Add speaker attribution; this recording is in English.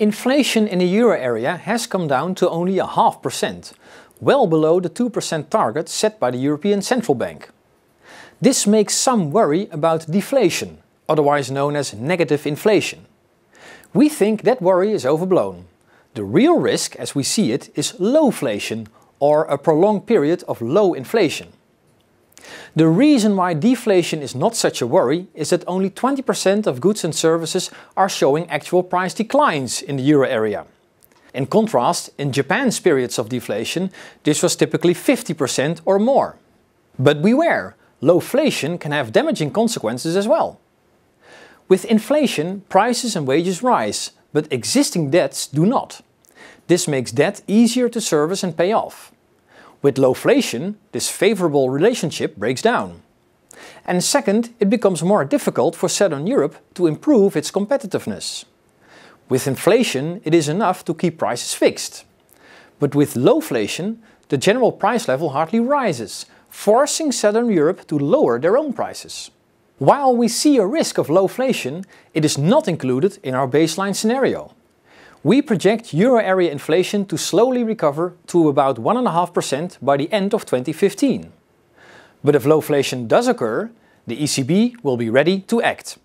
Speaker 1: Inflation in the euro area has come down to only a half percent, well below the 2% target set by the European Central Bank. This makes some worry about deflation, otherwise known as negative inflation. We think that worry is overblown. The real risk, as we see it, is lowflation, or a prolonged period of low inflation. The reason why deflation is not such a worry is that only 20% of goods and services are showing actual price declines in the euro area. In contrast, in Japan's periods of deflation, this was typically 50% or more. But beware, lowflation can have damaging consequences as well. With inflation, prices and wages rise, but existing debts do not. This makes debt easier to service and pay off. With lowflation, this favorable relationship breaks down. And second, it becomes more difficult for Southern Europe to improve its competitiveness. With inflation, it is enough to keep prices fixed. But with lowflation, the general price level hardly rises, forcing Southern Europe to lower their own prices. While we see a risk of lowflation, it is not included in our baseline scenario. We project euro area inflation to slowly recover to about 1.5% by the end of 2015. But if lowflation does occur, the ECB will be ready to act.